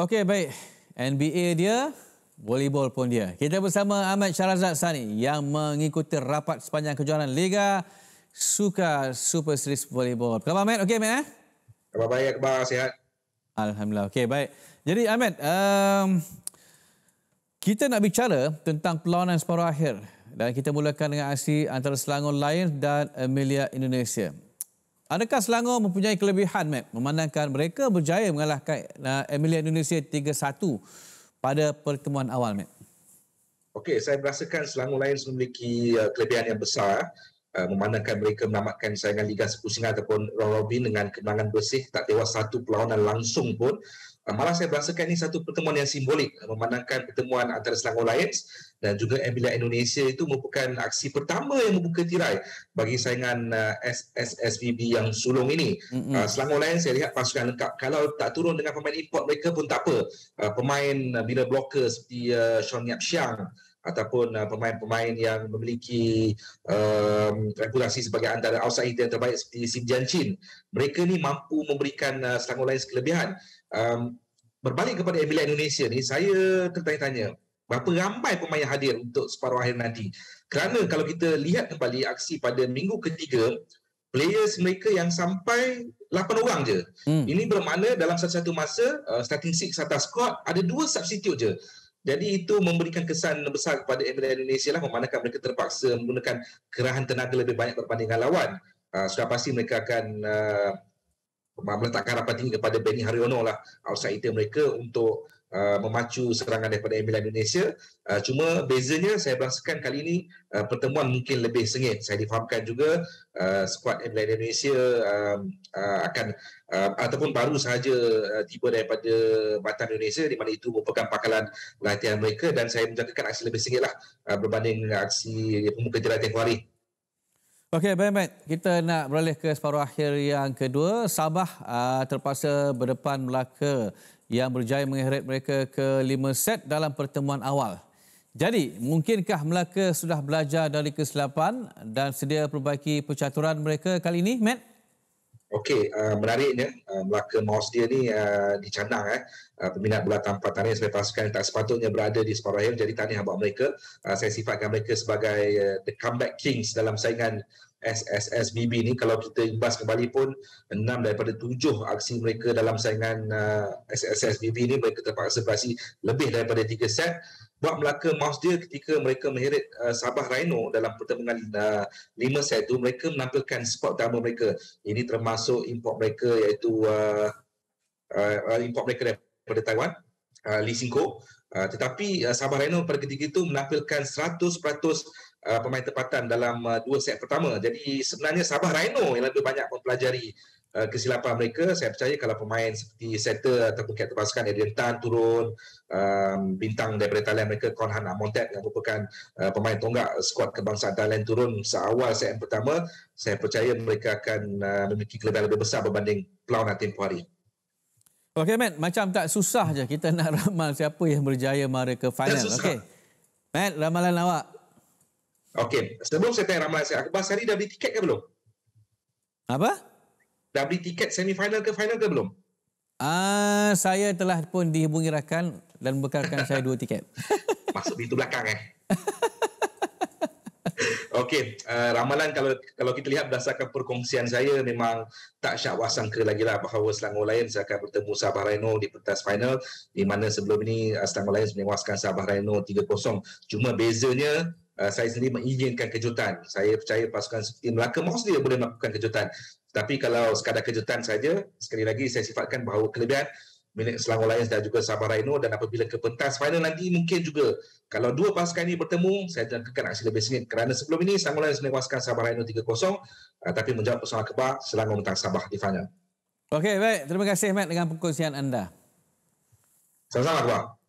Okey, baik. NBA dia, volleyball pun dia. Kita bersama Ahmad Syarazad Sani yang mengikuti rapat sepanjang kejuangan Liga Suka Super Series Volleyball. Apa khabar Ahmad? Okey, Ahmad? Eh? Khabar baik, khabar sihat. Alhamdulillah. Okey, baik. Jadi Ahmad, um, kita nak bicara tentang perlawanan separuh akhir. Dan kita mulakan dengan aksi antara Selangor Lions dan Amelia Indonesia. Adakah Selangor mempunyai kelebihan Mac, memandangkan mereka berjaya mengalahkan uh, Emilia Indonesia 3-1 pada pertemuan awal Mac? Okey, saya merasakan Selangor lain memiliki uh, kelebihan yang besar. Uh, memandangkan mereka menamatkan saingan Liga Sepusing ataupun Royal Robin dengan kemenangan bersih tak tewas satu perlawanan langsung pun uh, malah saya merasakan ini satu pertemuan yang simbolik uh, memandangkan pertemuan antara Selangor Lions dan juga Emilia Indonesia itu merupakan aksi pertama yang membuka tirai bagi saingan uh, yang sulung ini. Mm-hmm. Selangor Lions saya lihat pasukan lengkap. Kalau tak turun dengan pemain import mereka pun tak apa. pemain bila blocker seperti uh, Sean Yap Siang, ataupun uh, pemain-pemain yang memiliki um, regulasi sebagai antara outsider yang terbaik seperti Sim Jian Chin mereka ni mampu memberikan uh, selangor lain kelebihan um, berbalik kepada Emilia Indonesia ni saya tertanya-tanya berapa ramai pemain hadir untuk separuh akhir nanti kerana kalau kita lihat kembali aksi pada minggu ketiga players mereka yang sampai 8 orang je. Hmm. Ini bermakna dalam satu-satu masa uh, starting six atas squad ada dua substitute je. Jadi itu memberikan kesan besar kepada Emirates Indonesia lah memandangkan mereka terpaksa menggunakan kerahan tenaga lebih banyak berbanding lawan. Uh, sudah pasti mereka akan uh, meletakkan harapan tinggi kepada Benny Haryono lah outsider mereka untuk uh, memacu serangan daripada Emila Indonesia. Uh, cuma bezanya saya merasakan kali ini uh, pertemuan mungkin lebih sengit. Saya difahamkan juga uh, skuad Emila Indonesia um, uh, akan uh, ataupun baru sahaja uh, tiba daripada Batam Indonesia di mana itu merupakan pakalan latihan mereka dan saya menjangkakan aksi lebih sengitlah uh, berbanding aksi pemuka jelatih Tengkuari. Okey, baik-baik. Kita nak beralih ke separuh akhir yang kedua. Sabah uh, terpaksa berdepan Melaka yang berjaya mengheret mereka ke lima set dalam pertemuan awal. Jadi, mungkinkah Melaka sudah belajar dari kesilapan dan sedia perbaiki percaturan mereka kali ini, Matt? Okey, uh, menariknya uh, Melaka Maus dia ni uh, dicanang eh. Uh, peminat bola tampar tanah saya pasukan yang tak sepatutnya berada di separuh akhir. Jadi tahniah buat mereka. Uh, saya sifatkan mereka sebagai uh, the comeback kings dalam saingan SSSBB ni kalau kita imbas kembali pun enam daripada tujuh aksi mereka dalam saingan uh, SSSBB ni mereka terpaksa beraksi lebih daripada tiga set buat Melaka mouse dia ketika mereka menyeret uh, Sabah Rhino dalam pertemuan uh, 5 set tu mereka menampilkan spot utama mereka ini termasuk import mereka iaitu uh, uh, uh import mereka daripada Taiwan uh, Lee Sing uh, tetapi uh, Sabah Rhino pada ketika itu menampilkan 100% Uh, pemain tempatan dalam uh, dua set pertama. Jadi sebenarnya Sabah Rhino yang lebih banyak mempelajari uh, kesilapan mereka. Saya percaya kalau pemain seperti setter ataupun kapten pasukan Adrian Tan turun um, bintang daripada Thailand mereka Konhan Amontet yang merupakan uh, pemain tonggak skuad kebangsaan Thailand turun seawal set pertama, saya percaya mereka akan uh, memiliki kelebihan lebih besar berbanding pelawanan tempoh hari. Okey, Matt. Macam tak susah je kita nak ramal siapa yang berjaya mara ke final. Okay, Matt, ramalan awak. Okey, sebelum saya tanya ramalan saya, Akbar Sari dah beli tiket ke belum? Apa? Dah beli tiket semifinal ke final ke belum? Ah, uh, saya telah pun dihubungi rakan dan bekalkan saya dua tiket. Masuk pintu belakang eh. Okey, uh, ramalan kalau kalau kita lihat berdasarkan perkongsian saya memang tak syak wasangka lagi lah bahawa Selangor Lions akan bertemu Sabah Rhino di pentas final di mana sebelum ini uh, Selangor Lions menewaskan Sabah Rhino 3-0. Cuma bezanya Eh, saya sendiri mengizinkan kejutan. Saya percaya pasukan seperti Melaka mahu sendiri boleh melakukan kejutan. Tapi kalau sekadar kejutan saja, sekali lagi saya sifatkan bahawa kelebihan milik Selangor Lions dan juga Sabah Rhino dan apabila ke pentas final nanti mungkin juga kalau dua pasukan ini bertemu, saya jangkakan aksi lebih sengit kerana sebelum ini Selangor Lions menewaskan Sabah Rhino 3-0 uh, tapi menjawab persoalan kebar, Selangor mentang Sabah di final. Okey, baik. Terima kasih, Matt, dengan perkongsian anda. Sama-sama, Kebar.